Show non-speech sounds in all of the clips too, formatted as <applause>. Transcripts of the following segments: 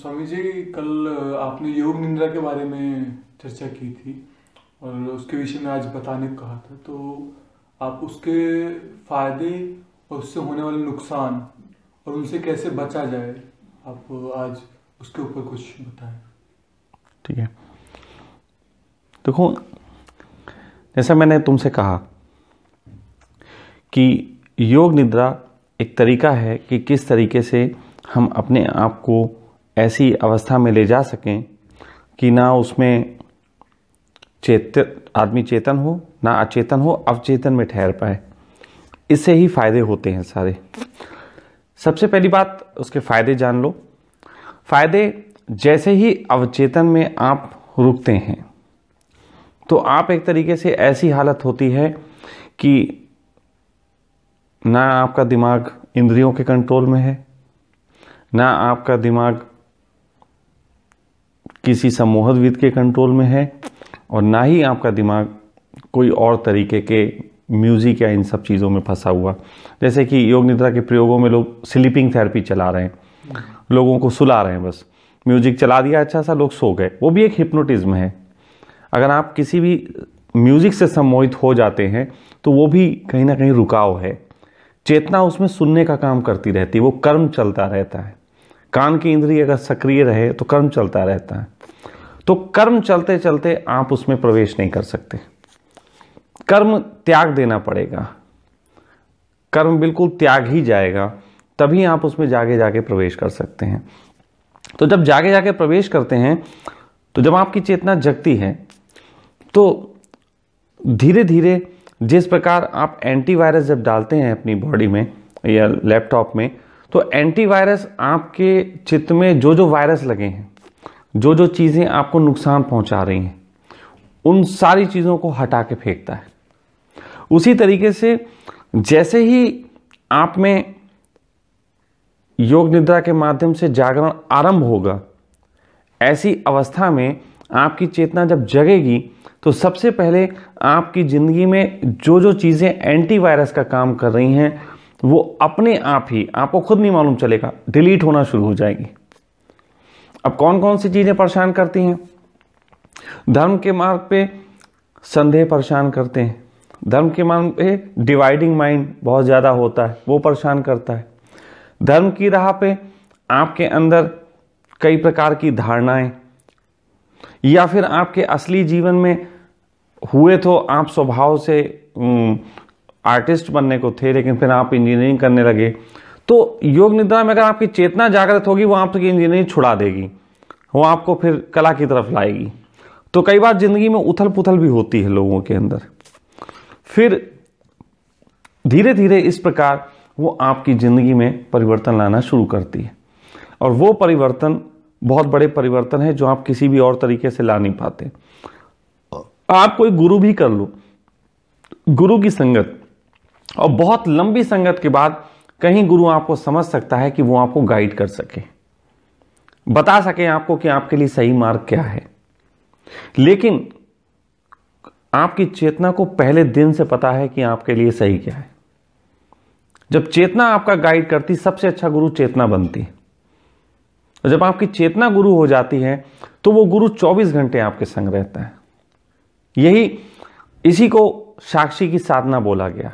स्वामी जी कल आपने योग निंद्रा के बारे में चर्चा की थी और उसके विषय में आज बताने कहा था तो आप उसके फायदे और उससे होने वाले नुकसान और उनसे कैसे बचा जाए आप आज उसके ऊपर कुछ बताएं ठीक है देखो जैसा मैंने तुमसे कहा कि योग निद्रा एक तरीका है कि किस तरीके से हम अपने आप को ऐसी अवस्था में ले जा सकें कि ना उसमें चेत आदमी चेतन हो ना अचेतन हो अवचेतन में ठहर पाए इससे ही फायदे होते हैं सारे सबसे पहली बात उसके फायदे जान लो फायदे जैसे ही अवचेतन में आप रुकते हैं तो आप एक तरीके से ऐसी हालत होती है कि ना आपका दिमाग इंद्रियों के कंट्रोल में है ना आपका दिमाग किसी विद के कंट्रोल में है और ना ही आपका दिमाग कोई और तरीके के म्यूज़िक या इन सब चीज़ों में फंसा हुआ जैसे कि योग निद्रा के प्रयोगों में लोग स्लीपिंग थेरेपी चला रहे हैं लोगों को सुला रहे हैं बस म्यूजिक चला दिया अच्छा सा लोग सो गए वो भी एक हिप्नोटिज्म है अगर आप किसी भी म्यूजिक से सम्मोहित हो जाते हैं तो वो भी कहीं ना कहीं रुकाव है चेतना उसमें सुनने का काम करती रहती है वो कर्म चलता रहता है कान की इंद्रिय अगर सक्रिय रहे तो कर्म चलता रहता है तो कर्म चलते चलते आप उसमें प्रवेश नहीं कर सकते कर्म त्याग देना पड़ेगा कर्म बिल्कुल त्याग ही जाएगा तभी आप उसमें जागे जाके प्रवेश कर सकते हैं तो जब जागे जाके प्रवेश करते हैं तो जब आपकी चेतना जगती है तो धीरे धीरे जिस प्रकार आप एंटीवायरस जब डालते हैं अपनी बॉडी में या लैपटॉप में तो एंटीवायरस आपके चित्र में जो जो वायरस लगे हैं जो जो चीज़ें आपको नुकसान पहुंचा रही हैं उन सारी चीज़ों को हटा के फेंकता है उसी तरीके से जैसे ही आप में योग निद्रा के माध्यम से जागरण आरंभ होगा ऐसी अवस्था में आपकी चेतना जब जगेगी तो सबसे पहले आपकी ज़िंदगी में जो जो चीज़ें एंटीवायरस का काम कर रही हैं तो वो अपने आप ही आपको खुद नहीं मालूम चलेगा डिलीट होना शुरू हो जाएगी अब कौन कौन सी चीज़ें परेशान करती हैं धर्म के मार्ग पे संदेह परेशान करते हैं धर्म के मार्ग पे डिवाइडिंग माइंड बहुत ज़्यादा होता है वो परेशान करता है धर्म की राह पे आपके अंदर कई प्रकार की धारणाएं या फिर आपके असली जीवन में हुए तो आप स्वभाव से आर्टिस्ट बनने को थे लेकिन फिर आप इंजीनियरिंग करने लगे तो योग निद्रा में अगर आपकी चेतना जागृत होगी वो आपकी इंजीनियरिंग छुड़ा देगी वो आपको फिर कला की तरफ लाएगी तो कई बार ज़िंदगी में उथल पुथल भी होती है लोगों के अंदर फिर धीरे धीरे इस प्रकार वो आपकी ज़िंदगी में परिवर्तन लाना शुरू करती है और वो परिवर्तन बहुत बड़े परिवर्तन है जो आप किसी भी और तरीके से ला नहीं पाते आप कोई गुरु भी कर लो गुरु की संगत और बहुत लंबी संगत के बाद कहीं गुरु आपको समझ सकता है कि वो आपको गाइड कर सके बता सके आपको कि आपके लिए सही मार्ग क्या है लेकिन आपकी चेतना को पहले दिन से पता है कि आपके लिए सही क्या है जब चेतना आपका गाइड करती सबसे अच्छा गुरु चेतना बनती और जब आपकी चेतना गुरु हो जाती है तो वो गुरु 24 घंटे आपके संग रहता है यही इसी को साक्षी की साधना बोला गया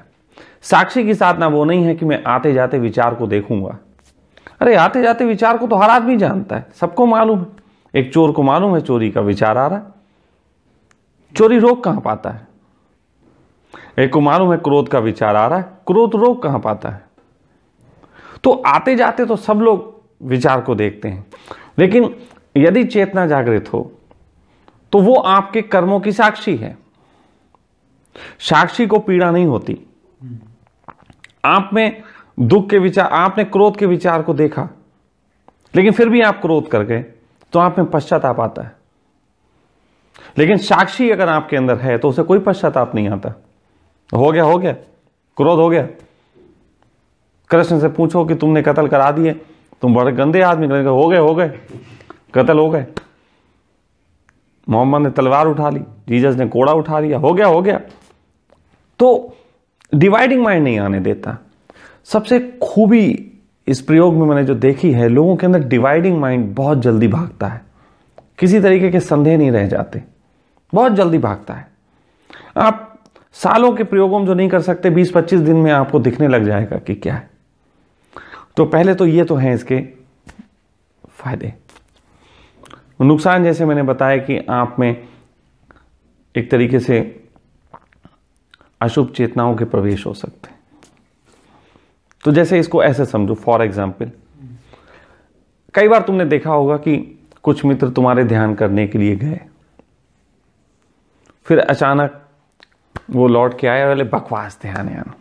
साक्षी की साधना वो नहीं है कि मैं आते जाते विचार को देखूंगा अरे आते जाते विचार को तो हर आदमी जानता है सबको मालूम है एक चोर को मालूम है चोरी का विचार आ रहा है चोरी रोक कहां पाता है एक को मालूम है क्रोध का विचार आ रहा है क्रोध रोग कहां पाता है तो आते जाते तो सब लोग विचार को देखते हैं लेकिन यदि चेतना जागृत हो तो वो आपके कर्मों की साक्षी है साक्षी को पीड़ा नहीं होती आप में दुख के विचार आपने क्रोध के विचार को देखा लेकिन फिर भी आप क्रोध कर गए तो आप में पश्चाताप आता है लेकिन साक्षी अगर आपके अंदर है तो उसे कोई पश्चाताप नहीं आता हो गया हो गया क्रोध हो गया कृष्ण से पूछो कि तुमने कत्ल करा दिए तुम बड़े गंदे आदमी हो गए हो गए कत्ल हो गए मोहम्मद ने तलवार उठा ली जीजस ने कोड़ा उठा लिया हो गया हो गया तो डिवाइडिंग माइंड नहीं आने देता सबसे खूबी इस प्रयोग में मैंने जो देखी है लोगों के अंदर डिवाइडिंग माइंड बहुत जल्दी भागता है किसी तरीके के संदेह नहीं रह जाते बहुत जल्दी भागता है आप सालों के प्रयोगों में जो नहीं कर सकते 20-25 दिन में आपको दिखने लग जाएगा कि क्या है तो पहले तो ये तो हैं इसके फायदे नुकसान जैसे मैंने बताया कि आप में एक तरीके से अशुभ चेतनाओं के प्रवेश हो सकते हैं तो जैसे इसको ऐसे समझो फॉर एग्जाम्पल कई बार तुमने देखा होगा कि कुछ मित्र तुम्हारे ध्यान करने के लिए गए फिर अचानक वो लौट के आए वाले बकवास ध्यान यान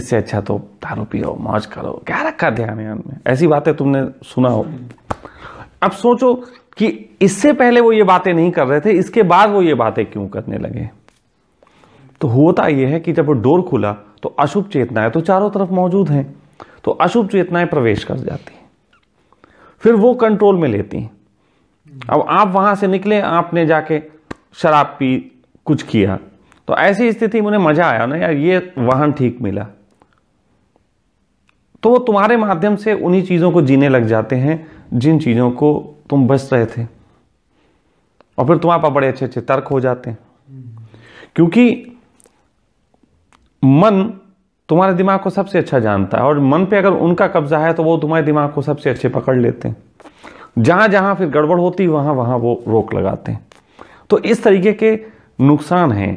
इससे अच्छा तो दारू पियो मौज करो क्या रखा ध्यान यान में ऐसी बातें तुमने सुना हो अब सोचो कि इससे पहले वो ये बातें नहीं कर रहे थे इसके बाद वो ये बातें क्यों करने लगे तो होता यह है कि जब वो डोर खुला तो अशुभ चेतनाएं तो चारों तरफ मौजूद हैं तो अशुभ चेतनाएं प्रवेश कर जाती हैं फिर वो कंट्रोल में लेती हैं अब आप वहां से निकले आपने जाके शराब पी कुछ किया तो ऐसी स्थिति में उन्हें मजा आया ना यार ये वाहन ठीक मिला तो वो तुम्हारे माध्यम से उन्हीं चीज़ों को जीने लग जाते हैं जिन चीज़ों को तुम बच रहे थे और फिर तुम्हारे पास बड़े अच्छे अच्छे तर्क हो जाते हैं क्योंकि मन तुम्हारे दिमाग को सबसे अच्छा जानता है और मन पे अगर उनका कब्जा है तो वो तुम्हारे दिमाग को सबसे अच्छे पकड़ लेते हैं जहां जहां फिर गड़बड़ होती वहां वहां वो रोक लगाते हैं तो इस तरीके के नुकसान हैं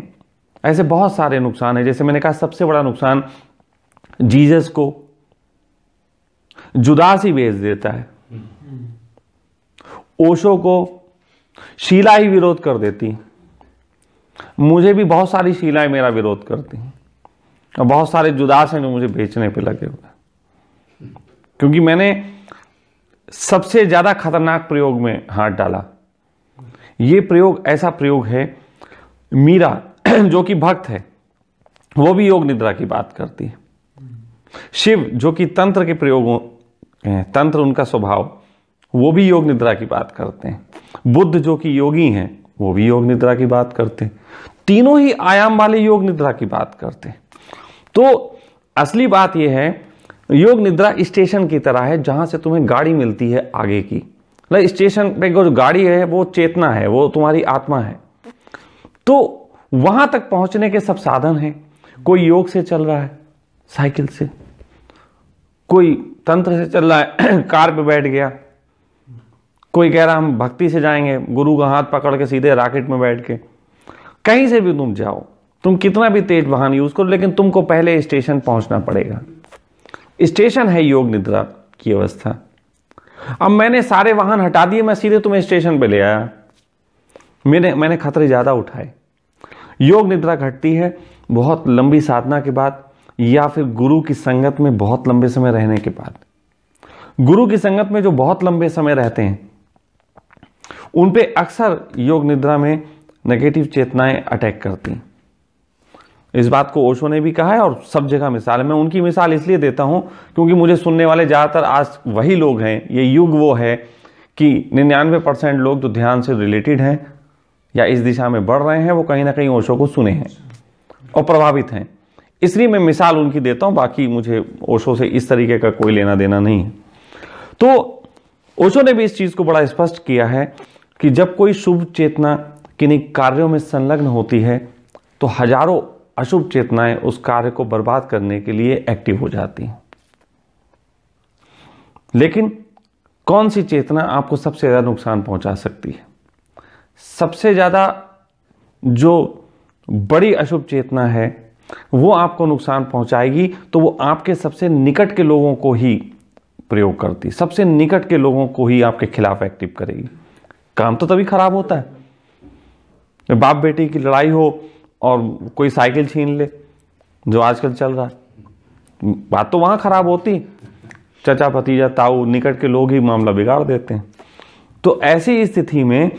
ऐसे बहुत सारे नुकसान हैं जैसे मैंने कहा सबसे बड़ा नुकसान जीजस को जुदास ही बेच देता है ओशो को शीला ही विरोध कर देती मुझे भी बहुत सारी शीलाएं मेरा विरोध करती हैं और बहुत सारे जुदास हैं जो मुझे बेचने पे लगे हुए क्योंकि मैंने सबसे ज़्यादा खतरनाक प्रयोग में हाथ डाला ये प्रयोग ऐसा प्रयोग है मीरा <clears throat> जो कि भक्त है वो भी योग निद्रा की बात करती है शिव जो कि तंत्र के प्रयोगों तंत्र उनका स्वभाव वो भी योग निद्रा की बात करते हैं बुद्ध जो कि योगी हैं वो भी योग निद्रा की बात करते हैं तीनों ही आयाम वाले योग निद्रा की बात करते हैं तो असली बात यह है योग निद्रा स्टेशन की तरह है जहां से तुम्हें गाड़ी मिलती है आगे की मतलब स्टेशन पे जो गाड़ी है वो चेतना है वो तुम्हारी आत्मा है तो वहां तक पहुंचने के सब साधन हैं कोई योग से चल रहा है साइकिल से कोई तंत्र से चल रहा है <clears throat> कार पे बैठ गया कोई कह रहा हम भक्ति से जाएंगे गुरु का हाथ पकड़ के सीधे राकेट में बैठ के कहीं से भी तुम जाओ तुम कितना भी तेज वाहन यूज करो लेकिन तुमको पहले स्टेशन पहुंचना पड़ेगा स्टेशन है योग निद्रा की अवस्था अब मैंने सारे वाहन हटा दिए मैं सीधे तुम्हें स्टेशन पे ले आया मैंने मैंने खतरे ज़्यादा उठाए योग निद्रा घटती है बहुत लंबी साधना के बाद या फिर गुरु की संगत में बहुत लंबे समय रहने के बाद गुरु की संगत में जो बहुत लंबे समय रहते हैं उन पे अक्सर योग निद्रा में नेगेटिव चेतनाएं अटैक करती हैं इस बात को ओशो ने भी कहा है और सब जगह मिसाल है मैं उनकी मिसाल इसलिए देता हूं क्योंकि मुझे सुनने वाले ज़्यादातर आज वही लोग हैं ये युग वो है कि निन्यानवे परसेंट लोग जो तो ध्यान से रिलेटेड हैं या इस दिशा में बढ़ रहे हैं वो कहीं ना कहीं ओशो को सुने हैं और प्रभावित हैं इसलिए मैं मिसाल उनकी देता हूँ बाकी मुझे ओशो से इस तरीके का कोई लेना देना नहीं है तो ओशो ने भी इस चीज़ को बड़ा स्पष्ट किया है कि जब कोई शुभ चेतना किन्हीं कार्यों में संलग्न होती है तो हजारों अशुभ चेतनाएं उस कार्य को बर्बाद करने के लिए एक्टिव हो जाती हैं लेकिन कौन सी चेतना आपको सबसे ज़्यादा नुकसान पहुंचा सकती है सबसे ज़्यादा जो बड़ी अशुभ चेतना है वो आपको नुकसान पहुंचाएगी तो वो आपके सबसे निकट के लोगों को ही प्रयोग करती सबसे निकट के लोगों को ही आपके खिलाफ एक्टिव करेगी काम तो तभी खराब होता है बाप बेटी की लड़ाई हो और कोई साइकिल छीन ले जो आजकल चल रहा है बात तो वहां ख़राब होती चचा भतीजा ताऊ निकट के लोग ही मामला बिगाड़ देते हैं तो ऐसी स्थिति में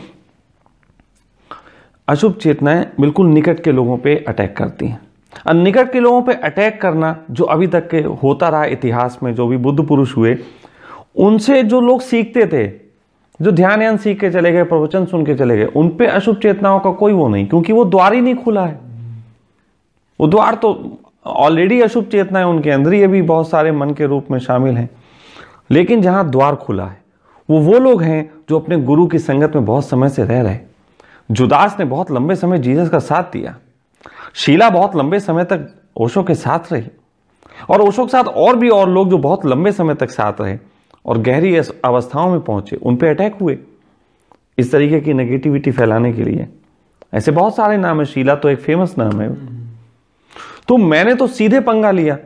अशुभ चेतनाएं बिल्कुल निकट के लोगों पे अटैक करती हैं और निकट के लोगों पे अटैक करना जो अभी तक के होता रहा इतिहास में जो भी बुद्ध पुरुष हुए उनसे जो लोग सीखते थे जो ध्यान यान सीख के चले गए प्रवचन सुन के चले गए उन पे अशुभ चेतनाओं का कोई वो नहीं क्योंकि वो द्वार ही नहीं खुला है वो द्वार तो ऑलरेडी अशुभ चेतनाएं उनके अंदर ही अभी बहुत सारे मन के रूप में शामिल हैं लेकिन जहां द्वार खुला है वो वो लोग हैं जो अपने गुरु की संगत में बहुत समय से रह रहे जुदास ने बहुत लंबे समय जीसस का साथ दिया शीला बहुत लंबे समय तक ओशो के साथ रही और ओशो के साथ और भी और लोग जो बहुत लंबे समय तक साथ रहे और गहरी अवस्थाओं में पहुंचे उन पर अटैक हुए इस तरीके की नेगेटिविटी फैलाने के लिए ऐसे बहुत सारे नाम है शीला तो एक फेमस नाम है तो मैंने तो सीधे पंगा लिया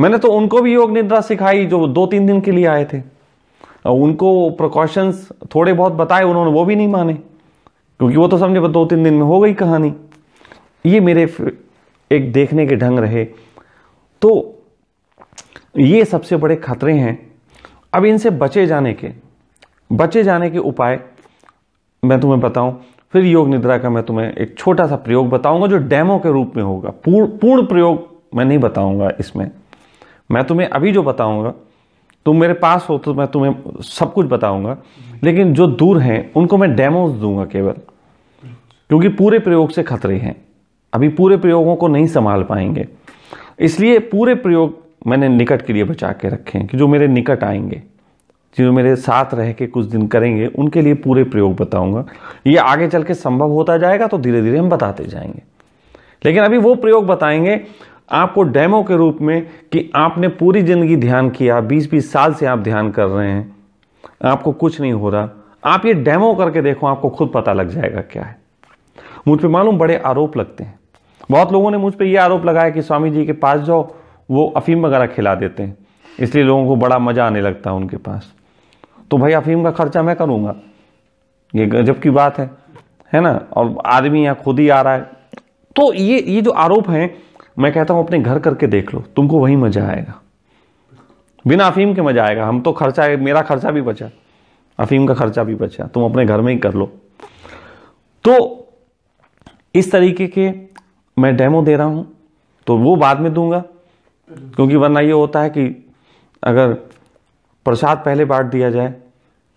मैंने तो उनको भी योग निद्रा सिखाई जो दो तीन दिन के लिए आए थे उनको प्रिकॉशंस थोड़े बहुत बताए उन्होंने वो भी नहीं माने क्योंकि वो तो समझे दो तीन दिन में हो गई कहानी ये मेरे एक देखने के ढंग रहे तो ये सबसे बड़े खतरे हैं अब इनसे बचे जाने के बचे जाने के उपाय मैं तुम्हें बताऊं फिर योग निद्रा का मैं तुम्हें एक छोटा सा प्रयोग बताऊंगा जो डेमो के रूप में होगा पूर्ण पूर्ण प्रयोग मैं नहीं बताऊंगा इसमें मैं तुम्हें अभी जो बताऊंगा तुम मेरे पास हो तो मैं तुम्हें सब कुछ बताऊंगा लेकिन जो दूर हैं उनको मैं डेमोज दूंगा केवल क्योंकि पूरे प्रयोग से खतरे हैं अभी पूरे प्रयोगों को नहीं संभाल पाएंगे इसलिए पूरे प्रयोग मैंने निकट के लिए बचा के रखे हैं कि जो मेरे निकट आएंगे जो मेरे साथ रह के कुछ दिन करेंगे उनके लिए पूरे प्रयोग बताऊंगा ये आगे चल के संभव होता जाएगा तो धीरे धीरे हम बताते जाएंगे लेकिन अभी वो प्रयोग बताएंगे आपको डेमो के रूप में कि आपने पूरी ज़िंदगी ध्यान किया 20-20 साल से आप ध्यान कर रहे हैं आपको कुछ नहीं हो रहा आप ये डेमो करके देखो आपको खुद पता लग जाएगा क्या है मुझ पर मालूम बड़े आरोप लगते हैं बहुत लोगों ने मुझ पर यह आरोप लगाया कि स्वामी जी के पास जाओ वो अफीम वगैरह खिला देते हैं इसलिए लोगों को बड़ा मज़ा आने लगता है उनके पास तो भाई अफीम का खर्चा मैं करूँगा ये गजब की बात है है ना और आदमी यहाँ खुद ही आ रहा है तो ये ये जो आरोप हैं मैं कहता हूँ अपने घर करके देख लो तुमको वही मज़ा आएगा बिना अफीम के मज़ा आएगा हम तो खर्चा मेरा खर्चा भी बचा अफीम का खर्चा भी बचा तुम अपने घर में ही कर लो तो इस तरीके के मैं डेमो दे रहा हूँ तो वो बाद में दूंगा क्योंकि वरना ये होता है कि अगर प्रसाद पहले बांट दिया जाए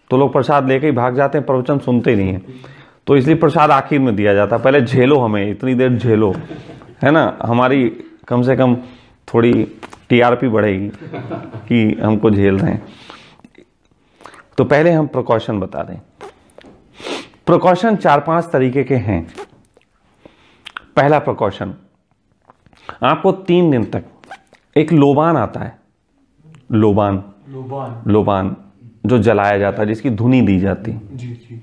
तो लोग प्रसाद लेके ही भाग जाते हैं प्रवचन सुनते नहीं हैं तो इसलिए प्रसाद आखिर में दिया जाता है पहले झेलो हमें इतनी देर झेलो है ना हमारी कम से कम थोड़ी टीआरपी बढ़ेगी कि हमको झेल रहे हैं तो पहले हम प्रकॉशन बता दें प्रकॉशन चार पांच तरीके के हैं पहला प्रकॉशन आपको तीन दिन तक एक लोबान आता है लोबान लोबान लोबान जो जलाया जाता है जिसकी धुनी दी जाती जी, जी।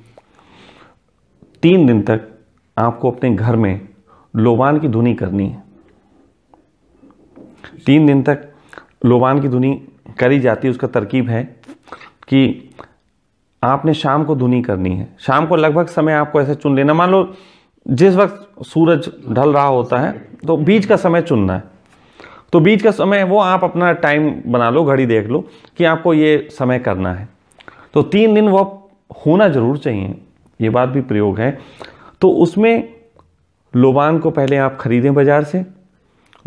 तीन दिन तक आपको अपने घर में लोबान की धुनी करनी है तीन दिन तक लोबान की धुनी करी जाती है उसका तरकीब है कि आपने शाम को धुनी करनी है शाम को लगभग समय आपको ऐसे चुन लेना मान लो जिस वक्त सूरज ढल रहा होता है तो बीच का समय चुनना है तो बीच का समय वो आप अपना टाइम बना लो घड़ी देख लो कि आपको ये समय करना है तो तीन दिन वह होना जरूर चाहिए ये बात भी प्रयोग है तो उसमें लोबान को पहले आप खरीदें बाज़ार से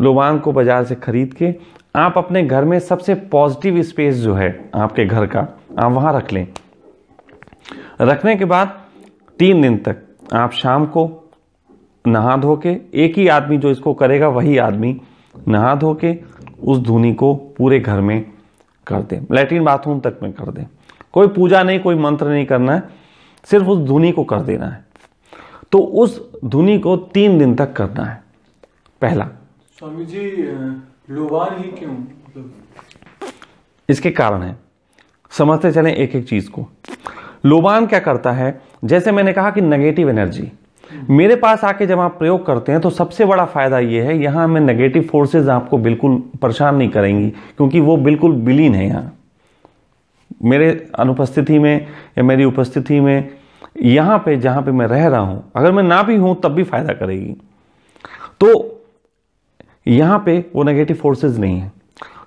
लोबान को बाज़ार से ख़रीद के आप अपने घर में सबसे पॉजिटिव स्पेस जो है आपके घर का आप वहां रख लें रखने के बाद तीन दिन तक आप शाम को नहा धो के एक ही आदमी जो इसको करेगा वही आदमी नहा धो के उस धुनी को पूरे घर में कर दें लेट्रिन बाथरूम तक में कर दें कोई पूजा नहीं कोई मंत्र नहीं करना है सिर्फ उस धुनी को कर देना है तो उस धुनी को तीन दिन तक करना है पहला स्वामी जी लोबान ही क्यों इसके कारण है समझते चलें एक एक चीज को लोबान क्या करता है जैसे मैंने कहा कि नेगेटिव एनर्जी मेरे पास आके जब आप प्रयोग करते हैं तो सबसे बड़ा फायदा यह है यहां में नेगेटिव फोर्सेज आपको बिल्कुल परेशान नहीं करेंगी क्योंकि वो बिल्कुल विलीन है यहां मेरे अनुपस्थिति में या मेरी उपस्थिति में यहां पे जहां पे मैं रह रहा हूं अगर मैं ना भी हूं तब भी फायदा करेगी तो यहां पे वो नेगेटिव फोर्सेस नहीं है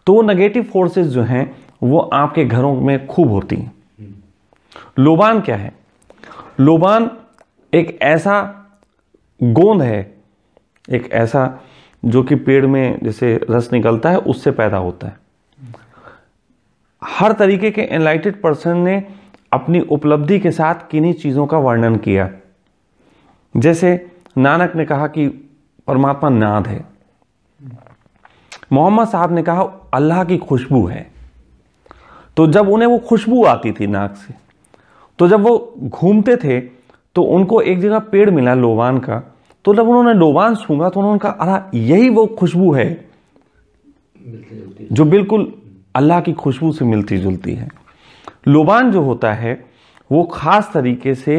तो वो नेगेटिव फोर्सेस जो हैं वो आपके घरों में खूब होती हैं लोबान क्या है लोबान एक ऐसा गोंद है एक ऐसा जो कि पेड़ में जैसे रस निकलता है उससे पैदा होता है हर तरीके के एनलाइटेड पर्सन ने अपनी उपलब्धि के साथ किन्हीं चीज़ों का वर्णन किया जैसे नानक ने कहा कि परमात्मा नाद है मोहम्मद साहब ने कहा अल्लाह की खुशबू है तो जब उन्हें वो खुशबू आती थी नाक से तो जब वो घूमते थे तो उनको एक जगह पेड़ मिला लोबान का तो जब उन्होंने लोबान सूंगा तो उन्होंने कहा अरे यही वो खुशबू है जो बिल्कुल अल्लाह की खुशबू से मिलती जुलती है लोबान जो होता है वो खास तरीके से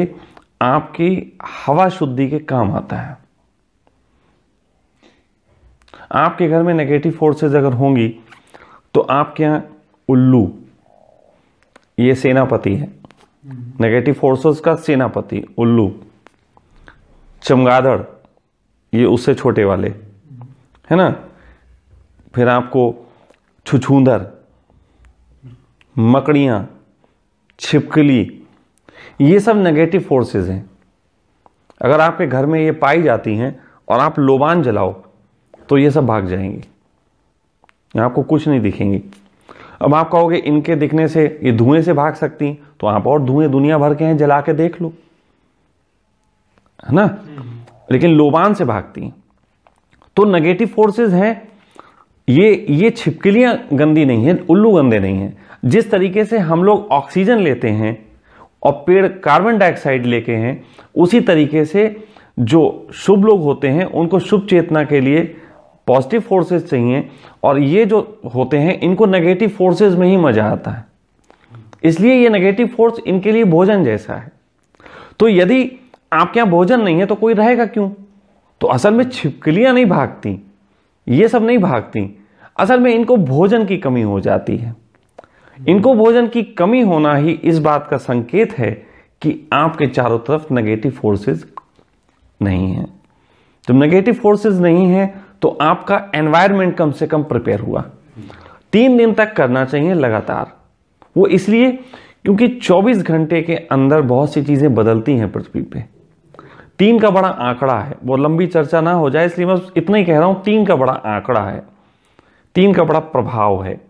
आपकी हवा शुद्धि के काम आता है आपके घर में नेगेटिव फोर्सेस अगर होंगी तो आपके यहां उल्लू ये सेनापति है नेगेटिव फोर्सेस का सेनापति उल्लू चमगादड़ ये उससे छोटे वाले है ना फिर आपको छुछूंदर मकड़ियां छिपकली ये सब नेगेटिव फोर्सेस हैं अगर आपके घर में ये पाई जाती हैं और आप लोबान जलाओ तो ये सब भाग जाएंगे आपको कुछ नहीं दिखेंगी अब आप कहोगे इनके दिखने से ये धुएं से भाग सकती तो आप और धुएं दुनिया भर के हैं जला के देख लो है ना लेकिन लोबान से भागती हैं तो नेगेटिव फोर्सेस हैं ये ये छिपकलियां गंदी नहीं है उल्लू गंदे नहीं है जिस तरीके से हम लोग ऑक्सीजन लेते हैं और पेड़ कार्बन डाइऑक्साइड लेके हैं उसी तरीके से जो शुभ लोग होते हैं उनको शुभ चेतना के लिए पॉजिटिव फोर्सेस चाहिए और ये जो होते हैं इनको नेगेटिव फोर्सेस में ही मजा आता है इसलिए ये नेगेटिव फोर्स इनके लिए भोजन जैसा है तो यदि आपके यहां भोजन नहीं है तो कोई रहेगा क्यों तो असल में छिपकलियां नहीं भागती ये सब नहीं भागती असल में इनको भोजन की कमी हो जाती है इनको भोजन की कमी होना ही इस बात का संकेत है कि आपके चारों तरफ नेगेटिव फोर्सेस नहीं है जब नेगेटिव फोर्सेस नहीं है तो आपका एनवायरमेंट कम से कम प्रिपेयर हुआ तीन दिन तक करना चाहिए लगातार वो इसलिए क्योंकि 24 घंटे के अंदर बहुत सी चीज़ें बदलती हैं पृथ्वी पे तीन का बड़ा आंकड़ा है वो लंबी चर्चा ना हो जाए इसलिए मैं इतना ही कह रहा हूं तीन का बड़ा आंकड़ा है तीन का बड़ा प्रभाव है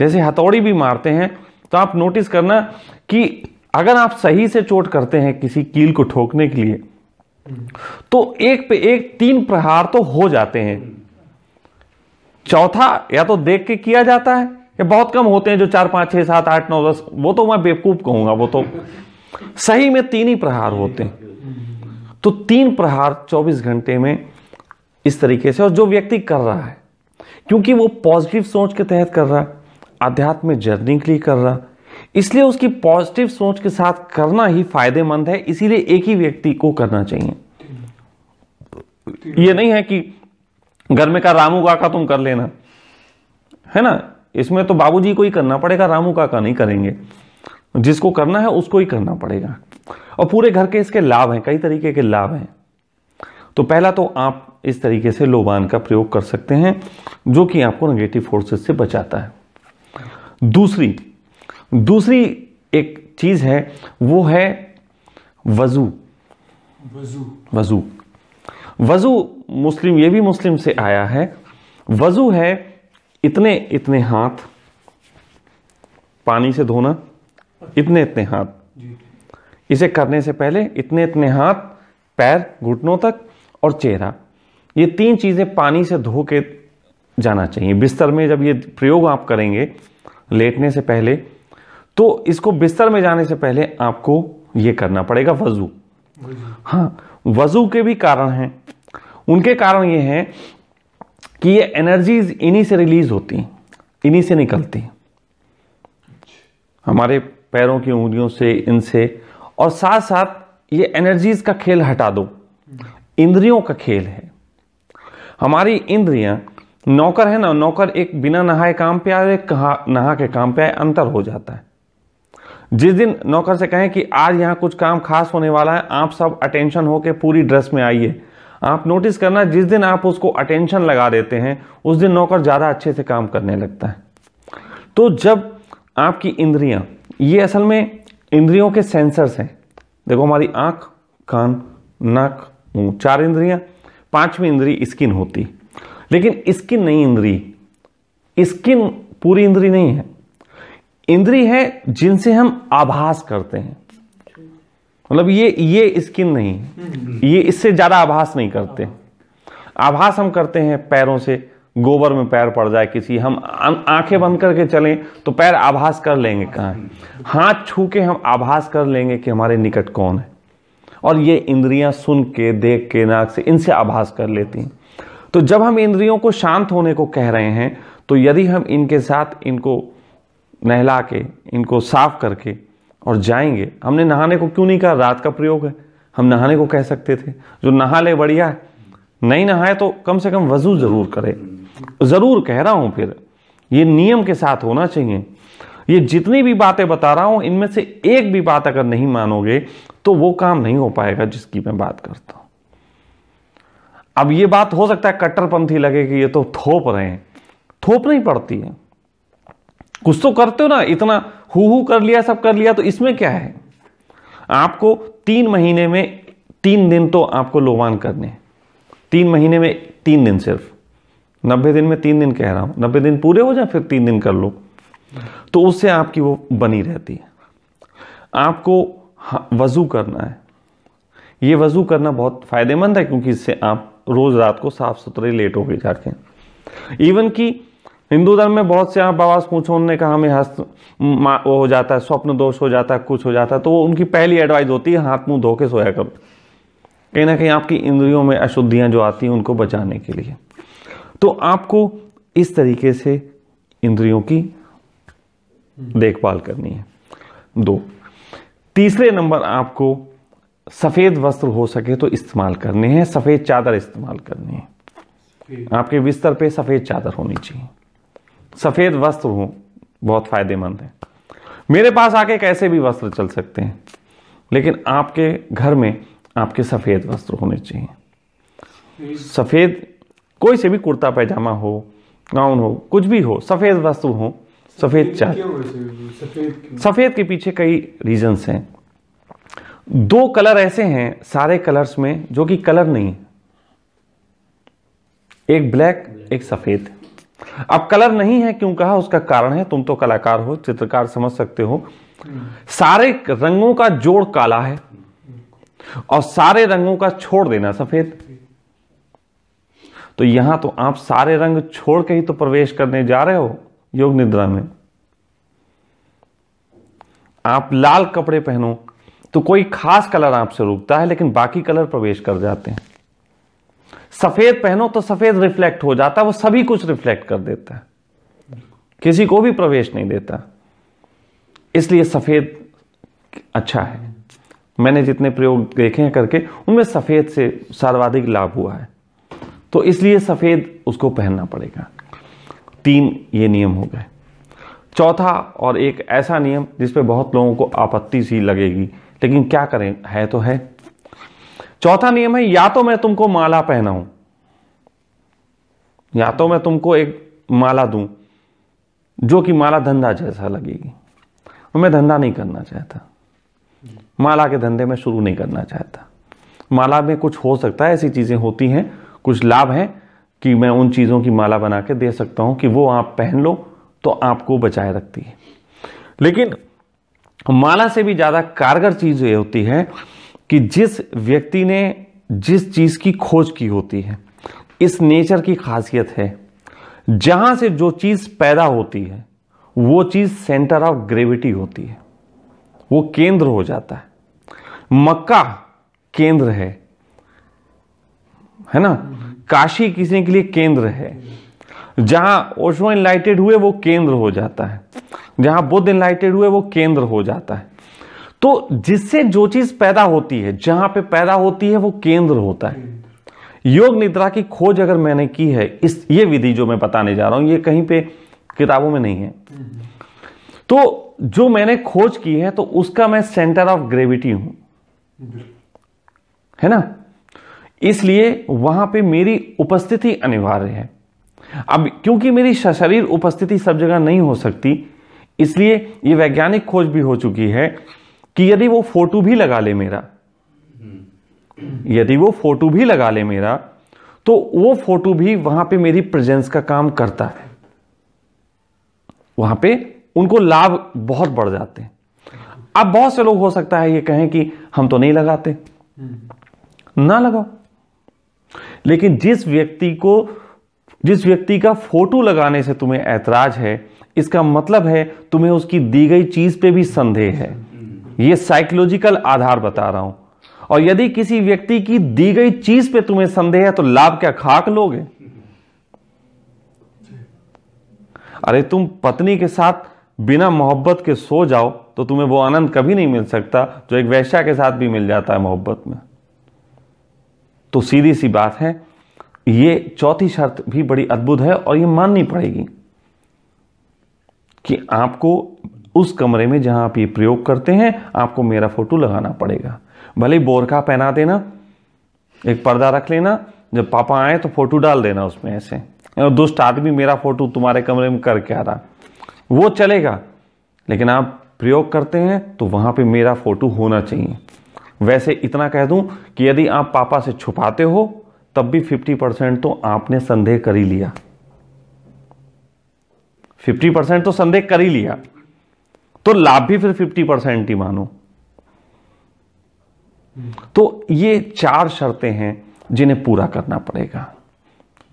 जैसे हथौड़ी भी मारते हैं तो आप नोटिस करना कि अगर आप सही से चोट करते हैं किसी कील को ठोकने के लिए तो एक पे एक तीन प्रहार तो हो जाते हैं चौथा या तो देख के किया जाता है ये बहुत कम होते हैं जो चार पांच छह सात आठ नौ दस वो तो मैं बेवकूफ़ कहूंगा वो तो सही में तीन ही प्रहार होते हैं तो तीन प्रहार 24 घंटे में इस तरीके से और जो व्यक्ति कर रहा है क्योंकि वो पॉजिटिव सोच के तहत कर रहा है आध्यात्मिक जर्नी के लिए कर रहा इसलिए उसकी पॉजिटिव सोच के साथ करना ही फायदेमंद है इसीलिए एक ही व्यक्ति को करना चाहिए ये नहीं है कि घर में का रामू का तुम कर लेना है ना इसमें तो बाबूजी को ही करना पड़ेगा रामू काका नहीं करेंगे जिसको करना है उसको ही करना पड़ेगा और पूरे घर के इसके लाभ हैं कई तरीके के लाभ हैं तो पहला तो आप इस तरीके से लोबान का प्रयोग कर सकते हैं जो कि आपको नेगेटिव फोर्सेस से बचाता है दूसरी दूसरी एक चीज है वो है वजू वजू वजू वजू मुस्लिम ये भी मुस्लिम से आया है वजू है इतने इतने हाथ पानी से धोना इतने इतने हाथ इसे करने से पहले इतने इतने हाथ पैर घुटनों तक और चेहरा ये तीन चीज़ें पानी से धो के जाना चाहिए बिस्तर में जब ये प्रयोग आप करेंगे लेटने से पहले तो इसको बिस्तर में जाने से पहले आपको ये करना पड़ेगा वजू हाँ वजू के भी कारण हैं उनके कारण ये हैं कि ये एनर्जीज इन्हीं से रिलीज होती इन्हीं से निकलती हमारे पैरों की उंगलियों से इनसे और साथ साथ ये एनर्जीज का खेल हटा दो इंद्रियों का खेल है हमारी इंद्रियां नौकर है ना नौकर एक बिना नहाए काम पे आए एक नहा के काम पे आए अंतर हो जाता है जिस दिन नौकर से कहें कि आज यहां कुछ काम खास होने वाला है आप सब अटेंशन होके पूरी ड्रेस में आइए आप नोटिस करना जिस दिन आप उसको अटेंशन लगा देते हैं उस दिन नौकर ज़्यादा अच्छे से काम करने लगता है तो जब आपकी इंद्रियां ये असल में इंद्रियों के सेंसर्स हैं देखो हमारी आंख कान नाक मुंह चार इंद्रियां पांचवी इंद्री स्किन होती लेकिन स्किन नहीं इंद्री स्किन पूरी इंद्री नहीं है इंद्री है जिनसे हम आभास करते हैं मतलब ये ये स्किन नहीं हम्म। ये इससे ज़्यादा आभास नहीं करते आभास हम करते हैं पैरों से गोबर में पैर पड़ जाए किसी हम आंखें बंद करके चलें तो पैर आभास कर लेंगे कहा हाथ छू के हम आभास कर लेंगे कि हमारे निकट कौन है और ये इंद्रियां सुन के देख के नाक से इनसे आभास कर लेती हैं तो जब हम इंद्रियों को शांत होने को कह रहे हैं तो यदि हम इनके साथ इनको नहला के इनको साफ करके और जाएंगे हमने नहाने को क्यों नहीं कहा रात का प्रयोग है हम नहाने को कह सकते थे जो नहा ले बढ़िया है नहीं नहाए तो कम से कम वजू जरूर करे जरूर कह रहा हूं फिर ये नियम के साथ होना चाहिए ये जितनी भी बातें बता रहा हूं इनमें से एक भी बात अगर नहीं मानोगे तो वो काम नहीं हो पाएगा जिसकी मैं बात करता हूं अब ये बात हो सकता है कट्टरपंथी लगे कि ये तो थोप रहे हैं थोप नहीं पड़ती है कुछ तो करते हो ना इतना हु हु कर लिया सब कर लिया तो इसमें क्या है आपको तीन महीने में तीन दिन तो आपको लोवान करने तीन महीने में तीन दिन सिर्फ नब्बे दिन में तीन दिन कह रहा हूं नब्बे दिन पूरे हो जाए फिर तीन दिन कर लो तो उससे आपकी वो बनी रहती है आपको वज़ू करना है ये वज़ू करना बहुत फ़ायदेमंद है क्योंकि इससे आप रोज़ रात को साफ़ सुथरे लेट हो गए जाके इवन कि हिंदू धर्म में बहुत से आप बवास पूछो उन्होंने कहा हमें हस्त वो हो जाता है स्वप्न दोष हो जाता है कुछ हो जाता है तो वो उनकी पहली एडवाइस होती है हाथ मुंह धो के सोया करो कहीं ना कहीं आपकी इंद्रियों में अशुद्धियां जो आती हैं उनको बचाने के लिए तो आपको इस तरीके से इंद्रियों की देखभाल करनी है दो तीसरे नंबर आपको सफ़ेद वस्त्र हो सके तो इस्तेमाल करने हैं सफ़ेद चादर इस्तेमाल करनी है आपके बिस्तर पे सफ़ेद चादर होनी चाहिए सफ़ेद वस्त्र हो बहुत फ़ायदेमंद है मेरे पास आके कैसे भी वस्त्र चल सकते हैं लेकिन आपके घर में आपके सफ़ेद वस्त्र होने चाहिए सफ़ेद कोई से भी कुर्ता पैजामा हो गाउन हो कुछ भी हो सफ़ेद वस्त्र हो सफ़ेद चादर सफ़ेद के पीछे कई रीजंस हैं दो कलर ऐसे हैं सारे कलर्स में जो कि कलर नहीं एक ब्लैक एक सफ़ेद अब कलर नहीं है क्यों कहा उसका कारण है तुम तो कलाकार हो चित्रकार समझ सकते हो सारे रंगों का जोड़ काला है और सारे रंगों का छोड़ देना सफेद तो यहां तो आप सारे रंग छोड़ के ही तो प्रवेश करने जा रहे हो योग निद्रा में आप लाल कपड़े पहनो तो कोई खास कलर आपसे रुकता है लेकिन बाकी कलर प्रवेश कर जाते हैं सफेद पहनो तो सफेद रिफ्लेक्ट हो जाता है वो सभी कुछ रिफ्लेक्ट कर देता है किसी को भी प्रवेश नहीं देता इसलिए सफेद अच्छा है मैंने जितने प्रयोग देखे हैं करके उनमें सफेद से सर्वाधिक लाभ हुआ है तो इसलिए सफेद उसको पहनना पड़ेगा तीन ये नियम हो गए चौथा और एक ऐसा नियम जिसपे बहुत लोगों को आपत्ति सी लगेगी लेकिन क्या करें है तो है चौथा नियम है या तो मैं तुमको माला पहनाऊं या तो मैं तुमको एक माला दूं जो कि माला धंधा जैसा लगेगी मैं धंधा नहीं करना चाहता माला के धंधे में शुरू नहीं करना चाहता माला में कुछ हो सकता है ऐसी चीज़ें होती हैं कुछ लाभ हैं कि मैं उन चीज़ों की माला बना के दे सकता हूं कि वो आप पहन लो तो आपको बचाए रखती है लेकिन माला से भी ज़्यादा कारगर चीज़ ये होती है कि जिस व्यक्ति ने जिस चीज़ की खोज की होती है इस नेचर की खासियत है जहां से जो चीज़ पैदा होती है वो चीज़ सेंटर ऑफ ग्रेविटी होती है वो केंद्र हो जाता है मक्का केंद्र है है ना काशी किसी के लिए केंद्र है जहां ओशो इनलाइटेड हुए वो केंद्र हो जाता है जहां बुद्ध इनलाइटेड हुए वो केंद्र हो जाता है तो जिससे जो चीज पैदा होती है जहां पे पैदा होती है वो केंद्र होता है योग निद्रा की खोज अगर मैंने की है इस ये विधि जो मैं बताने जा रहा हूं ये कहीं पे किताबों में नहीं है तो जो मैंने खोज की है तो उसका मैं सेंटर ऑफ ग्रेविटी हूं है ना इसलिए वहां पे मेरी उपस्थिति अनिवार्य है अब क्योंकि मेरी शरीर उपस्थिति सब जगह नहीं हो सकती इसलिए ये वैज्ञानिक खोज भी हो चुकी है कि यदि वो फोटो भी लगा ले मेरा यदि वो फोटो भी लगा ले मेरा तो वो फोटो भी वहां पे मेरी प्रेजेंस का काम करता है वहां पे उनको लाभ बहुत बढ़ जाते हैं अब बहुत से लोग हो सकता है ये कहें कि हम तो नहीं लगाते ना लगाओ लेकिन जिस व्यक्ति को जिस व्यक्ति का फोटो लगाने से तुम्हें ऐतराज है इसका मतलब है तुम्हें उसकी दी गई चीज पे भी संदेह है ये साइकोलॉजिकल आधार बता रहा हूं और यदि किसी व्यक्ति की दी गई चीज पे तुम्हें संदेह है तो लाभ क्या खाक लोगे अरे तुम पत्नी के साथ बिना मोहब्बत के सो जाओ तो तुम्हें वो आनंद कभी नहीं मिल सकता जो एक वैश्या के साथ भी मिल जाता है मोहब्बत में तो सीधी सी बात है ये चौथी शर्त भी बड़ी अद्भुत है और ये माननी पड़ेगी कि आपको उस कमरे में जहां आप ये प्रयोग करते हैं आपको मेरा फोटो लगाना पड़ेगा भले बोरखा पहना देना एक पर्दा रख लेना जब पापा आए तो फोटो डाल देना उसमें ऐसे और दुष्ट आदमी मेरा फोटो तुम्हारे कमरे में करके आ रहा वो चलेगा लेकिन आप प्रयोग करते हैं तो वहां पे मेरा फोटो होना चाहिए वैसे इतना कह दूं कि यदि आप पापा से छुपाते हो तब भी 50 परसेंट तो आपने संदेह कर ही लिया 50 परसेंट तो संदेह कर ही लिया तो लाभ भी फिर फिफ्टी परसेंट ही मानो तो ये चार शर्तें हैं जिन्हें पूरा करना पड़ेगा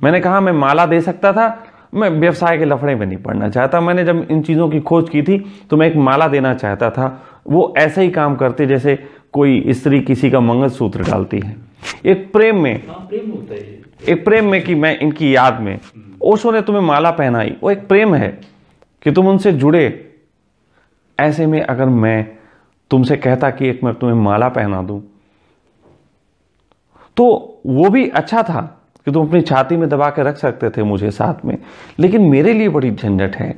मैंने कहा मैं माला दे सकता था मैं व्यवसाय के लफड़े में नहीं पड़ना चाहता मैंने जब इन चीज़ों की खोज की थी तो मैं एक माला देना चाहता था वो ऐसे ही काम करते जैसे कोई स्त्री किसी का मंगल सूत्र डालती है एक प्रेम में हाँ, प्रेम होता है एक प्रेम में कि मैं इनकी याद में ओशो ने तुम्हें माला पहनाई वो एक प्रेम है कि तुम उनसे जुड़े ऐसे में अगर मैं तुमसे कहता कि एक मैं तुम्हें माला पहना दूं तो वो भी अच्छा था कि तुम अपनी छाती में दबा के रख सकते थे मुझे साथ में लेकिन मेरे लिए बड़ी झंझट है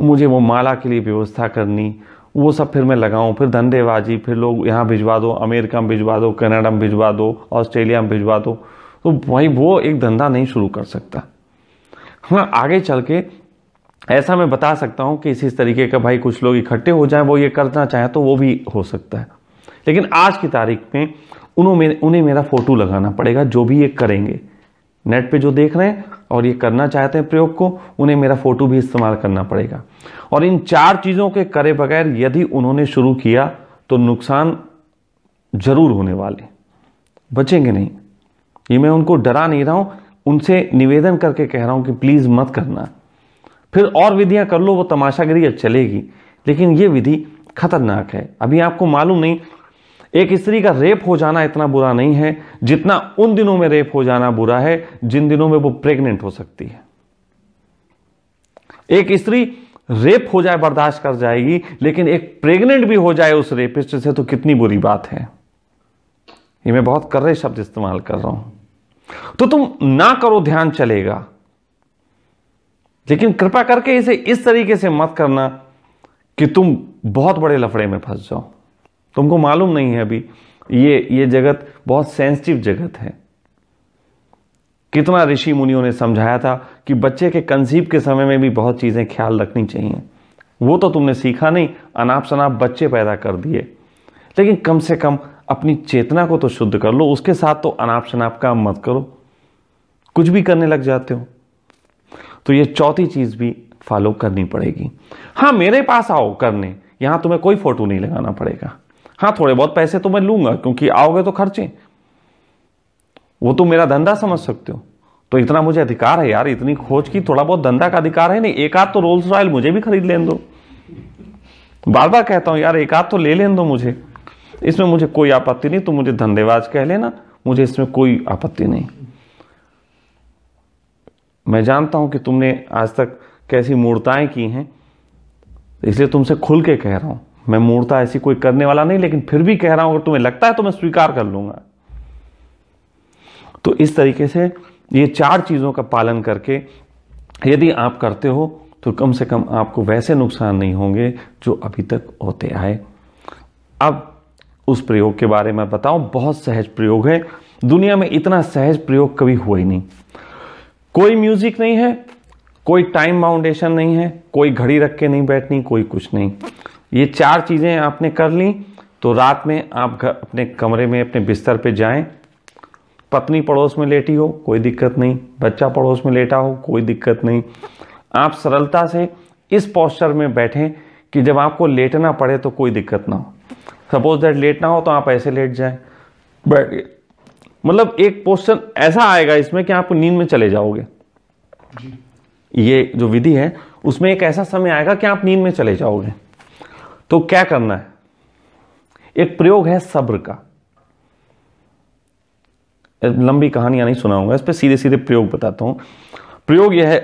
मुझे वो माला के लिए व्यवस्था करनी वो सब फिर मैं लगाऊं फिर धंधेबाजी फिर लोग यहाँ भिजवा दो अमेरिका में भिजवा दो कनाडा में भिजवा दो ऑस्ट्रेलिया में भिजवा दो तो भाई वो एक धंधा नहीं शुरू कर सकता हाँ आगे चल के ऐसा मैं बता सकता हूं कि इसी तरीके का भाई कुछ लोग इकट्ठे हो जाएं वो ये करना चाहें तो वो भी हो सकता है लेकिन आज की तारीख में उन्हों में उन्हें मेरा फ़ोटो लगाना पड़ेगा जो भी ये करेंगे नेट पे जो देख रहे हैं और ये करना चाहते हैं प्रयोग को उन्हें मेरा फ़ोटो भी इस्तेमाल करना पड़ेगा और इन चार चीज़ों के करे बगैर यदि उन्होंने शुरू किया तो नुकसान ज़रूर होने वाले बचेंगे नहीं ये मैं उनको डरा नहीं रहा हूं उनसे निवेदन करके कह रहा हूं कि प्लीज़ मत करना फिर और विधियां कर लो वो तमाशागिरी अब चलेगी लेकिन ये विधि खतरनाक है अभी आपको मालूम नहीं एक स्त्री का रेप हो जाना इतना बुरा नहीं है जितना उन दिनों में रेप हो जाना बुरा है जिन दिनों में वो प्रेग्नेंट हो सकती है एक स्त्री रेप हो जाए बर्दाश्त कर जाएगी लेकिन एक प्रेग्नेंट भी हो जाए उस रेपिस्ट से तो कितनी बुरी बात है ये मैं बहुत कर रहे शब्द इस्तेमाल कर रहा हूं तो तुम ना करो ध्यान चलेगा लेकिन कृपा करके इसे इस तरीके से मत करना कि तुम बहुत बड़े लफड़े में फंस जाओ तुमको मालूम नहीं है अभी ये ये जगत बहुत सेंसिटिव जगत है कितना ऋषि मुनियों ने समझाया था कि बच्चे के कंसीव के समय में भी बहुत चीज़ें ख्याल रखनी चाहिए वो तो तुमने सीखा नहीं अनाप शनाप बच्चे पैदा कर दिए लेकिन कम से कम अपनी चेतना को तो शुद्ध कर लो उसके साथ तो अनाप शनाप काम मत करो कुछ भी करने लग जाते हो तो ये चौथी चीज़ भी फॉलो करनी पड़ेगी हाँ मेरे पास आओ करने यहां तुम्हें कोई फ़ोटो नहीं लगाना पड़ेगा हाँ थोड़े बहुत पैसे तो मैं लूंगा क्योंकि आओगे तो खर्चे वो तुम मेरा धंधा समझ सकते हो तो इतना मुझे अधिकार है यार इतनी खोज की थोड़ा बहुत धंधा का अधिकार है नहीं एक आध तो रोल्स रॉयल मुझे भी खरीद लेने दो बार बार कहता हूं यार एक आध तो ले लेने दो मुझे इसमें मुझे कोई आपत्ति नहीं तुम मुझे धंधेबाज कह लेना मुझे इसमें कोई आपत्ति नहीं मैं जानता हूं कि तुमने आज तक कैसी मूर्ताएं की हैं इसलिए तुमसे खुल के कह रहा हूं मैं मूर्ता ऐसी कोई करने वाला नहीं लेकिन फिर भी कह रहा हूं अगर तुम्हें लगता है तो मैं स्वीकार कर लूंगा तो इस तरीके से ये चार चीजों का पालन करके यदि आप करते हो तो कम से कम आपको वैसे नुकसान नहीं होंगे जो अभी तक होते आए अब उस प्रयोग के बारे में बताऊं बहुत सहज प्रयोग है दुनिया में इतना सहज प्रयोग कभी हुआ ही नहीं कोई म्यूजिक नहीं है कोई टाइम बाउंडेशन नहीं है कोई घड़ी रख के नहीं बैठनी कोई कुछ नहीं ये चार चीज़ें आपने कर ली तो रात में आप घर अपने कमरे में अपने बिस्तर पे जाएं पत्नी पड़ोस में लेटी हो कोई दिक्कत नहीं बच्चा पड़ोस में लेटा हो कोई दिक्कत नहीं आप सरलता से इस पॉस्चर में बैठें कि जब आपको लेटना पड़े तो कोई दिक्कत ना हो सपोज दैट लेटना हो तो आप ऐसे लेट जाए बैठ मतलब एक पोस्टर ऐसा आएगा इसमें कि आप नींद में चले जाओगे ये जो विधि है उसमें एक ऐसा समय आएगा कि आप नींद में चले जाओगे तो क्या करना है एक प्रयोग है सब्र का लंबी कहानियां नहीं सुनाऊंगा इस पर सीधे सीधे प्रयोग बताता हूं प्रयोग यह है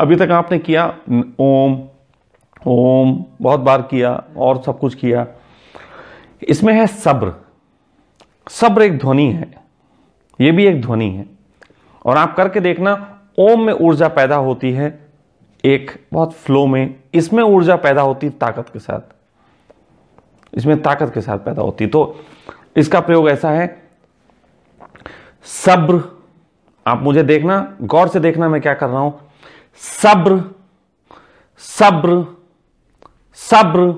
अभी तक आपने किया ओम ओम बहुत बार किया और सब कुछ किया इसमें है सब्र सब्र एक ध्वनि है यह भी एक ध्वनि है और आप करके देखना ओम में ऊर्जा पैदा होती है एक बहुत फ्लो में इसमें ऊर्जा पैदा होती है ताकत के साथ इसमें ताकत के साथ पैदा होती तो इसका प्रयोग ऐसा है सब्र आप मुझे देखना गौर से देखना मैं क्या कर रहा हूं सब्र सब्र सब्र, सब्र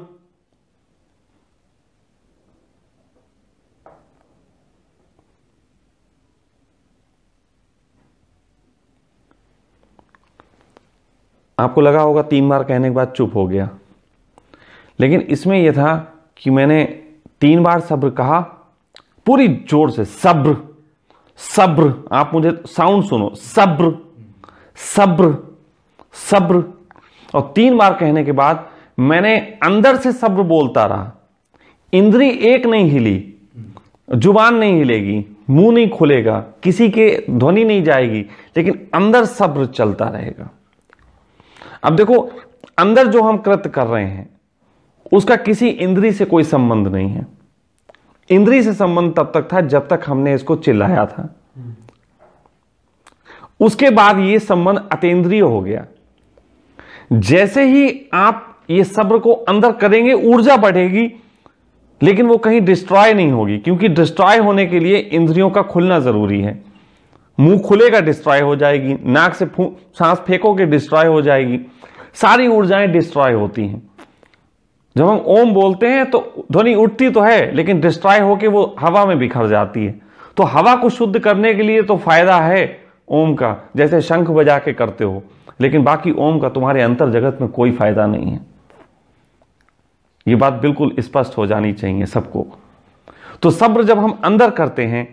आपको लगा होगा तीन बार कहने के बाद चुप हो गया लेकिन इसमें यह था कि मैंने तीन बार सब्र कहा पूरी जोर से सब्र सब्र आप मुझे साउंड सुनो सब्र सब्र सब्र और तीन बार कहने के बाद मैंने अंदर से सब्र बोलता रहा इंद्री एक नहीं हिली जुबान नहीं हिलेगी मुंह नहीं खुलेगा किसी के ध्वनि नहीं जाएगी लेकिन अंदर सब्र चलता रहेगा अब देखो अंदर जो हम कृत कर रहे हैं उसका किसी इंद्री से कोई संबंध नहीं है इंद्री से संबंध तब तक था जब तक हमने इसको चिल्लाया था उसके बाद यह संबंध अतेंद्रिय हो गया जैसे ही आप ये सब्र को अंदर करेंगे ऊर्जा बढ़ेगी लेकिन वो कहीं डिस्ट्रॉय नहीं होगी क्योंकि डिस्ट्रॉय होने के लिए इंद्रियों का खुलना जरूरी है मुंह खुलेगा डिस्ट्रॉय हो जाएगी नाक से सांस फेंकोगे डिस्ट्रॉय हो जाएगी सारी ऊर्जाएं डिस्ट्रॉय होती हैं जब हम ओम बोलते हैं तो ध्वनि उठती तो है लेकिन डिस्ट्रॉय होकर वो हवा में बिखर जाती है तो हवा को शुद्ध करने के लिए तो फायदा है ओम का जैसे शंख बजा के करते हो लेकिन बाकी ओम का तुम्हारे अंतर जगत में कोई फायदा नहीं है यह बात बिल्कुल स्पष्ट हो जानी चाहिए सबको तो सब्र जब हम अंदर करते हैं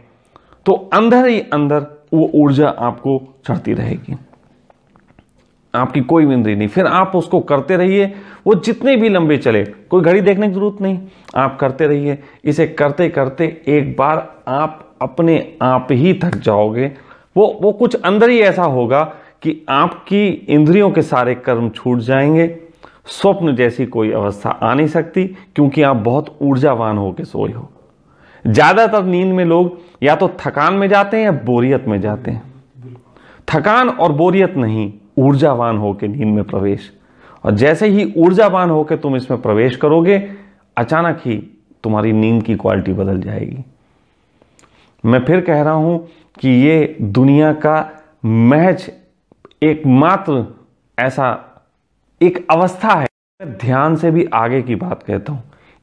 तो अंदर ही अंदर वो ऊर्जा आपको चढ़ती रहेगी आपकी कोई इंद्री नहीं फिर आप उसको करते रहिए वो जितने भी लंबे चले कोई घड़ी देखने की जरूरत नहीं आप करते रहिए इसे करते करते एक बार आप अपने आप ही थक जाओगे वो वो कुछ अंदर ही ऐसा होगा कि आपकी इंद्रियों के सारे कर्म छूट जाएंगे स्वप्न जैसी कोई अवस्था आ नहीं सकती क्योंकि आप बहुत ऊर्जावान होकर सोए हो ज्यादातर नींद में लोग या तो थकान में जाते हैं या बोरियत में जाते हैं थकान और बोरियत नहीं ऊर्जावान होकर नींद में प्रवेश और जैसे ही ऊर्जावान होकर तुम इसमें प्रवेश करोगे अचानक ही तुम्हारी नींद की क्वालिटी बदल जाएगी मैं फिर कह रहा हूं कि ये दुनिया का महज एकमात्र ऐसा एक अवस्था है ध्यान से भी आगे की बात कहता हूं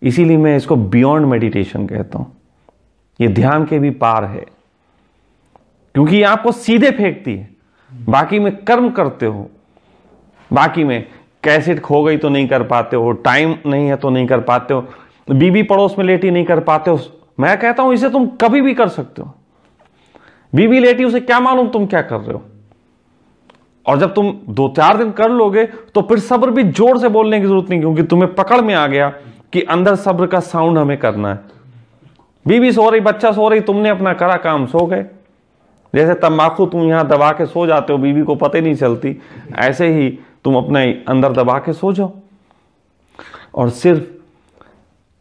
इसीलिए मैं इसको बियॉन्ड मेडिटेशन कहता हूं ये ध्यान के भी पार है क्योंकि आपको सीधे फेंकती है बाकी में कर्म करते हो बाकी में कैसेट खो गई तो नहीं कर पाते हो टाइम नहीं है तो नहीं कर पाते हो बीबी पड़ोस में लेटी नहीं कर पाते हो मैं कहता हूं इसे तुम कभी भी कर सकते हो बीबी लेटी उसे क्या मालूम तुम क्या कर रहे हो और जब तुम दो चार दिन कर लोगे तो फिर सब्र भी जोर से बोलने की जरूरत नहीं क्योंकि तुम्हें पकड़ में आ गया कि अंदर सब्र का साउंड हमें करना है बीवी सो रही बच्चा सो रही तुमने अपना करा काम सो गए जैसे तम्बाकू तुम यहां दबा के सो जाते हो बीवी को पता ही नहीं चलती ऐसे ही तुम अपने अंदर दबा के सो जाओ और सिर्फ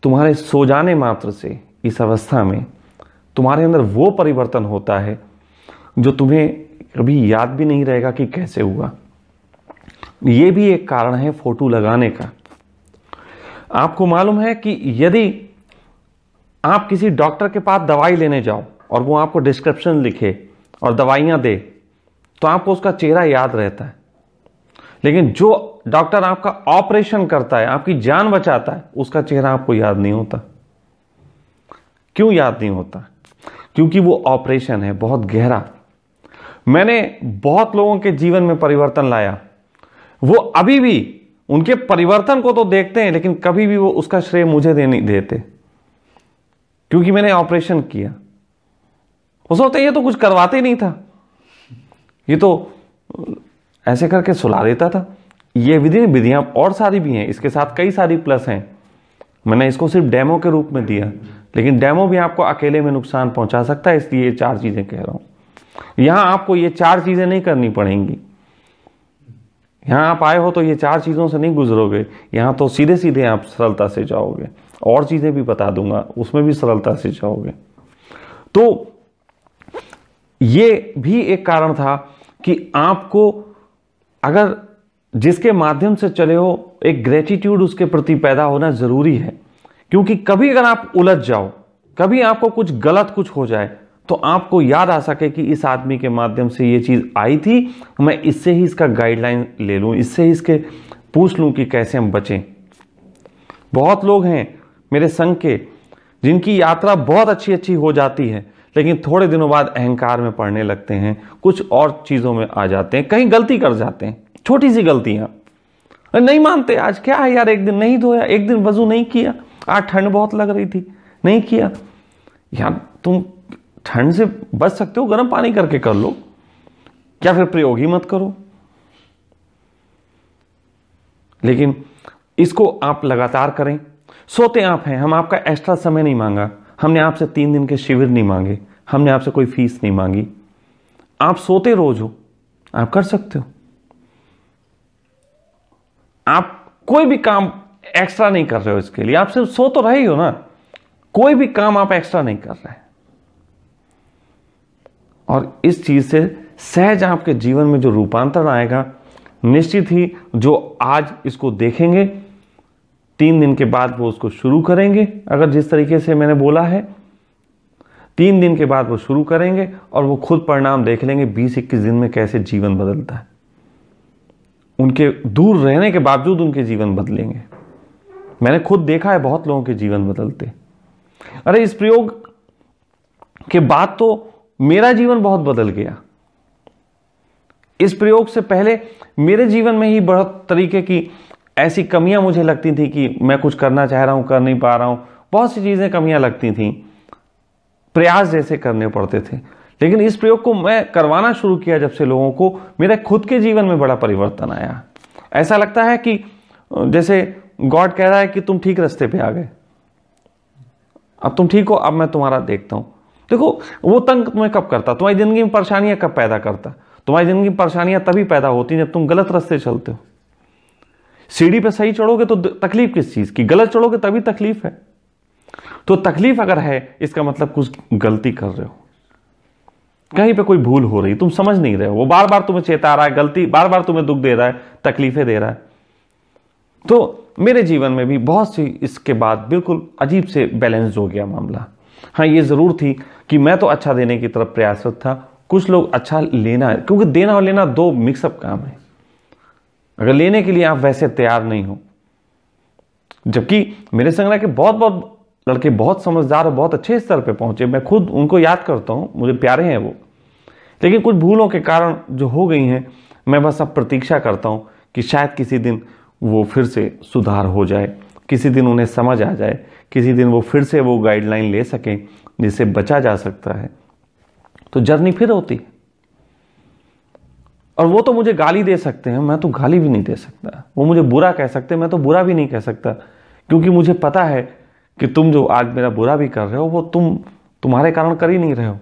तुम्हारे सो जाने मात्र से इस अवस्था में तुम्हारे अंदर वो परिवर्तन होता है जो तुम्हें कभी याद भी नहीं रहेगा कि कैसे हुआ ये भी एक कारण है फोटो लगाने का आपको मालूम है कि यदि आप किसी डॉक्टर के पास दवाई लेने जाओ और वो आपको डिस्क्रिप्शन लिखे और दवाइयां दे तो आपको उसका चेहरा याद रहता है लेकिन जो डॉक्टर आपका ऑपरेशन करता है आपकी जान बचाता है उसका चेहरा आपको याद नहीं होता क्यों याद नहीं होता क्योंकि वो ऑपरेशन है बहुत गहरा मैंने बहुत लोगों के जीवन में परिवर्तन लाया वो अभी भी उनके परिवर्तन को तो देखते हैं लेकिन कभी भी वो उसका श्रेय मुझे दे नहीं देते क्योंकि मैंने ऑपरेशन किया उस वक्त ये तो कुछ करवाते नहीं था ये तो ऐसे करके सुला देता था ये विधि विधियां और सारी भी हैं इसके साथ कई सारी प्लस हैं मैंने इसको सिर्फ डेमो के रूप में दिया लेकिन डेमो भी आपको अकेले में नुकसान पहुंचा सकता है इसलिए ये चार चीजें कह रहा हूं यहां आपको ये चार चीजें नहीं करनी पड़ेंगी यहां आप आए हो तो ये चार चीजों से नहीं गुजरोगे यहां तो सीधे सीधे आप सरलता से जाओगे और चीज़ें भी बता दूंगा उसमें भी सरलता से जाओगे तो ये भी एक कारण था कि आपको अगर जिसके माध्यम से चले हो एक ग्रेटिट्यूड उसके प्रति पैदा होना ज़रूरी है क्योंकि कभी अगर आप उलझ जाओ कभी आपको कुछ गलत कुछ हो जाए तो आपको याद आ सके कि इस आदमी के माध्यम से ये चीज़ आई थी मैं इससे ही इसका गाइडलाइन ले लू इससे ही इसके पूछ लू कि कैसे हम बचें बहुत लोग हैं मेरे संघ के जिनकी यात्रा बहुत अच्छी अच्छी हो जाती है लेकिन थोड़े दिनों बाद अहंकार में पड़ने लगते हैं कुछ और चीज़ों में आ जाते हैं कहीं गलती कर जाते हैं छोटी सी गलतियां नहीं मानते आज क्या है यार एक दिन नहीं धोया एक दिन वजू नहीं किया आज ठंड बहुत लग रही थी नहीं किया यार तुम ठंड से बच सकते हो गर्म पानी करके कर लो क्या फिर प्रयोग ही मत करो लेकिन इसको आप लगातार करें सोते आप हैं हम आपका एक्स्ट्रा समय नहीं मांगा हमने आपसे तीन दिन के शिविर नहीं मांगे हमने आपसे कोई फीस नहीं मांगी आप सोते रोज हो आप कर सकते हो आप कोई भी काम एक्स्ट्रा नहीं कर रहे हो इसके लिए आप सिर्फ सो तो रहे ही हो ना कोई भी काम आप एक्स्ट्रा नहीं कर रहे और इस चीज से सहज आपके जीवन में जो रूपांतरण आएगा निश्चित ही जो आज इसको देखेंगे तीन दिन के बाद वो उसको शुरू करेंगे अगर जिस तरीके से मैंने बोला है तीन दिन के बाद वो शुरू करेंगे और वो खुद परिणाम देख लेंगे बीस इक्कीस दिन में कैसे जीवन बदलता है उनके दूर रहने के बावजूद उनके जीवन बदलेंगे मैंने खुद देखा है बहुत लोगों के जीवन बदलते अरे इस प्रयोग के बाद तो मेरा जीवन बहुत बदल गया इस प्रयोग से पहले मेरे जीवन में ही बहुत तरीके की ऐसी कमियां मुझे लगती थी कि मैं कुछ करना चाह रहा हूं कर नहीं पा रहा हूं बहुत सी चीज़ें कमियां लगती थी प्रयास जैसे करने पड़ते थे लेकिन इस प्रयोग को मैं करवाना शुरू किया जब से लोगों को मेरे खुद के जीवन में बड़ा परिवर्तन आया ऐसा लगता है कि जैसे गॉड कह रहा है कि तुम ठीक रास्ते पे आ गए अब तुम ठीक हो अब मैं तुम्हारा देखता हूं देखो वो तंग तुम्हें कब करता तुम्हारी ज़िंदगी में परेशानियां कब पैदा करता तुम्हारी ज़िंदगी में परेशानियां तभी पैदा होती जब तुम गलत रास्ते चलते हो सीढ़ी पे सही चढ़ोगे तो तकलीफ किस चीज़ की गलत चढ़ोगे तभी तकलीफ है तो तकलीफ अगर है इसका मतलब कुछ गलती कर रहे हो कहीं पे कोई भूल हो रही तुम समझ नहीं रहे हो वो बार बार तुम्हें चेता रहा है गलती बार बार तुम्हें दुख दे रहा है तकलीफें दे रहा है तो मेरे जीवन में भी बहुत सी इसके बाद बिल्कुल अजीब से बैलेंस हो गया मामला हाँ ये ज़रूर थी कि मैं तो अच्छा देने की तरफ प्रयासरत था कुछ लोग अच्छा लेना है क्योंकि देना और लेना दो मिक्सअप काम है अगर लेने के लिए आप वैसे तैयार नहीं हो जबकि मेरे संग रहा कि बहुत बहुत लड़के बहुत समझदार और बहुत अच्छे स्तर पर पहुंचे मैं खुद उनको याद करता हूं मुझे प्यारे हैं वो लेकिन कुछ भूलों के कारण जो हो गई हैं मैं बस अब प्रतीक्षा करता हूं कि शायद किसी दिन वो फिर से सुधार हो जाए किसी दिन उन्हें समझ आ जाए किसी दिन वो फिर से वो गाइडलाइन ले सकें जिससे बचा जा सकता है तो जर्नी फिर होती है और वो तो मुझे गाली दे सकते हैं मैं तो गाली भी नहीं दे सकता वो मुझे बुरा कह सकते मैं तो बुरा भी नहीं कह सकता क्योंकि मुझे पता है कि तुम जो आज मेरा बुरा भी कर रहे हो वो तुम तुम्हारे कारण कर ही नहीं रहे हो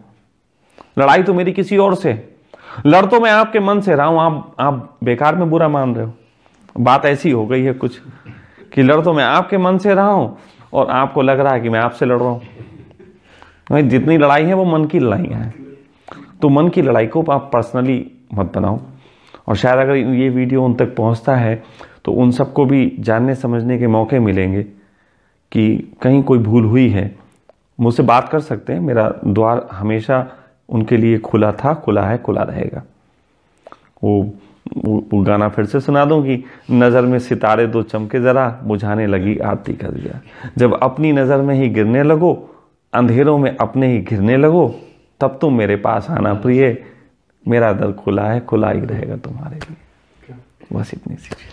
लड़ाई तो मेरी किसी और से लड़ तो मैं आपके मन से रहा हूं आप आप बेकार में बुरा मान रहे हो बात ऐसी हो गई है कुछ कि लड़ तो मैं आपके मन से रहा हूं और आपको लग रहा है कि मैं आपसे लड़ रहा हूं भाई जितनी लड़ाई है वो मन की लड़ाई है तो मन की लड़ाई को आप पर्सनली मत बनाओ और शायद अगर ये वीडियो उन तक पहुंचता है तो उन सबको भी जानने समझने के मौके मिलेंगे कि कहीं कोई भूल हुई है मुझसे बात कर सकते हैं मेरा द्वार हमेशा उनके लिए खुला था खुला है खुला रहेगा वो वो गाना फिर से सुना दूं कि नज़र में सितारे दो चमके ज़रा बुझाने लगी आरती का दिया जब अपनी नज़र में ही गिरने लगो अंधेरों में अपने ही घिरने लगो तब तुम तो मेरे पास आना प्रिय मेरा दर खुला है खुला ही रहेगा तुम्हारे लिए बस इतनी सी